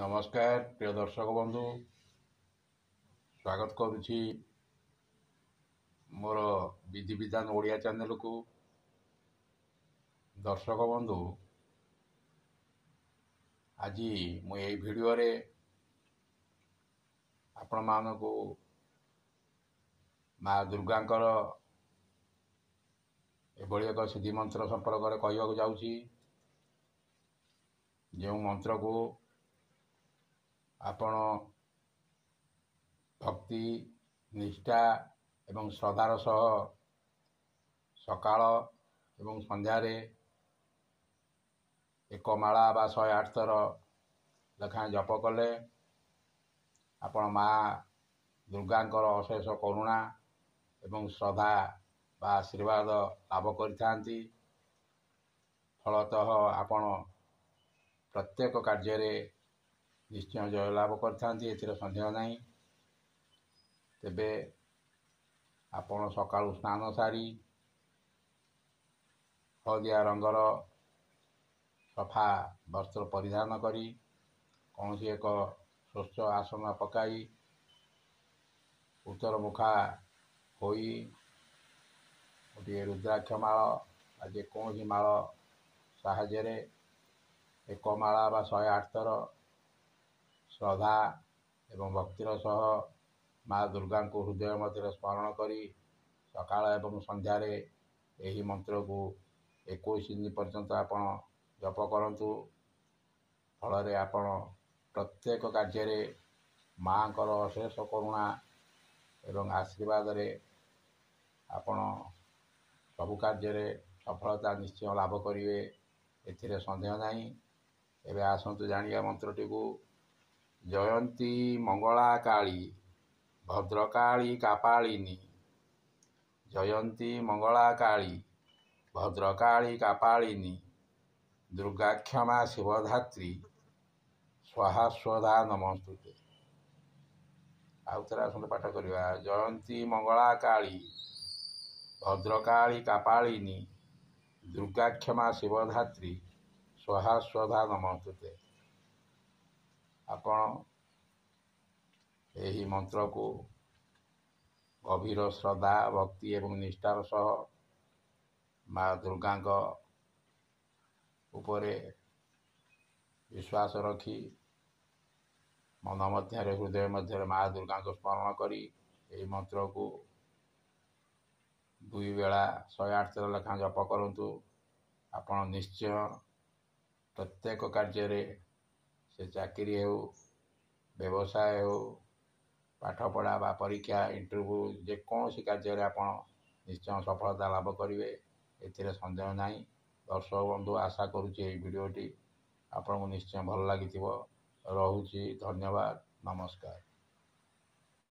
ନମସ୍କାର ପ୍ରିୟ ଦର୍ଶକ ବନ୍ଧୁ ସ୍ୱାଗତ କରୁଛି ମୋର ବିଧିବିଧାନ ଓଡ଼ିଆ ଚ୍ୟାନେଲକୁ ଦର୍ଶକ ବନ୍ଧୁ ଆଜି ମୁଁ ଏଇ ଭିଡ଼ିଓରେ ଆପଣମାନଙ୍କୁ ମା ଦୁର୍ଗାଙ୍କର ଏଭଳି ଏକ ସିଦ୍ଧି ମନ୍ତ୍ର ସମ୍ପର୍କରେ କହିବାକୁ ଯାଉଛି ଯେଉଁ ମନ୍ତ୍ରକୁ ଆପଣ ଭକ୍ତି ନିଷ୍ଠା ଏବଂ ଶ୍ରଦ୍ଧାର ସହ ସକାଳ ଏବଂ ସନ୍ଧ୍ୟାରେ ଏକ ମାଳା ବା ଶହେ ଆଠ ଥର ଲେଖାଏଁ ଜପ କଲେ ଆପଣ ମା ଦୁର୍ଗାଙ୍କର ଅଶେଷ କରୁଣା ଏବଂ ଶ୍ରଦ୍ଧା ବା ଆଶୀର୍ବାଦ ଲାଭ କରିଥାନ୍ତି ଫଳତଃ ଆପଣ ପ୍ରତ୍ୟେକ କାର୍ଯ୍ୟରେ ନିଶ୍ଚୟ ଜୟଲାଭ କରିଥାନ୍ତି ଏଥିରେ ସନ୍ଦେହ ନାହିଁ ତେବେ ଆପଣ ସକାଳୁ ସ୍ନାନ ସାରି ହଳଦିଆ ରଙ୍ଗର ସଫା ବସ୍ତ୍ର ପରିଧାନ କରି କୌଣସି ଏକ ସ୍ୱଚ୍ଛ ଆସନ ପକାଇ ଉତ୍ତରମୁଖା ହୋଇ ଗୋଟିଏ ରୁଦ୍ରାକ୍ଷ ମାଳ ବା ଯେକୌଣସି ମାଳ ସାହାଯ୍ୟରେ ଏକ ମାଳା ବା ଶହେ ଆଠ ଥର ଶ୍ରଦ୍ଧା ଏବଂ ଭକ୍ତିର ସହ ମା ଦୁର୍ଗାଙ୍କୁ ହୃଦୟ ମଧ୍ୟରେ ସ୍ମରଣ କରି ସକାଳ ଏବଂ ସନ୍ଧ୍ୟାରେ ଏହି ମନ୍ତ୍ରକୁ ଏକୋଇଶ ଦିନ ପର୍ଯ୍ୟନ୍ତ ଆପଣ ଜପ କରନ୍ତୁ ଫଳରେ ଆପଣ ପ୍ରତ୍ୟେକ କାର୍ଯ୍ୟରେ ମାଆଙ୍କର ଅଶେଷ କରୁଣା ଏବଂ ଆଶୀର୍ବାଦରେ ଆପଣ ସବୁ କାର୍ଯ୍ୟରେ ସଫଳତା ନିଶ୍ଚୟ ଲାଭ କରିବେ ଏଥିରେ ସନ୍ଦେହ ନାହିଁ ଏବେ ଆସନ୍ତୁ ଜାଣିବା ମନ୍ତ୍ରଟିକୁ Jayanti Mongola Kali, Badra Kali Kapalini. Jayanti Mongola Kali, Badra Kali Kapalini. Durga khyama Sivadhatri, Swaha Swadha Namastute. Aku tera sunda pata kuriwa, Jayanti Mongola Kali, Badra Kali Kapalini. Durga khyama Sivadhatri, Swaha Swadha Namastute. ଆପଣ ଏହି ମନ୍ତ୍ରକୁ ଗଭୀର ଶ୍ରଦ୍ଧା ଭକ୍ତି ଏବଂ ନିଷ୍ଠାର ସହ ମା ଦୁର୍ଗାଙ୍କ ଉପରେ ବିଶ୍ୱାସ ରଖି ମନ ମଧ୍ୟରେ ହୃଦୟ ମଧ୍ୟରେ ମା ଦୁର୍ଗାଙ୍କୁ ସ୍ମରଣ କରି ଏହି ମନ୍ତ୍ରକୁ ଦୁଇ ବେଳା ଶହେ ଆଠ ଥର ଲେଖାଏଁ ଜପ କରନ୍ତୁ ଆପଣ ନିଶ୍ଚୟ ପ୍ରତ୍ୟେକ କାର୍ଯ୍ୟରେ ସେ ଚାକିରି ହେଉ ବ୍ୟବସାୟ ହେଉ ପାଠପଢ଼ା ବା ପରୀକ୍ଷା ଇଣ୍ଟରଭ୍ୟୁ ଯେକୌଣସି କାର୍ଯ୍ୟରେ ଆପଣ ନିଶ୍ଚୟ ସଫଳତା ଲାଭ କରିବେ ଏଥିରେ ସନ୍ଦେହ ନାହିଁ ଦର୍ଶକ ବନ୍ଧୁ ଆଶା କରୁଛି ଏଇ ଭିଡ଼ିଓଟି ଆପଣଙ୍କୁ ନିଶ୍ଚୟ ଭଲ ଲାଗିଥିବ ରହୁଛି ଧନ୍ୟବାଦ ନମସ୍କାର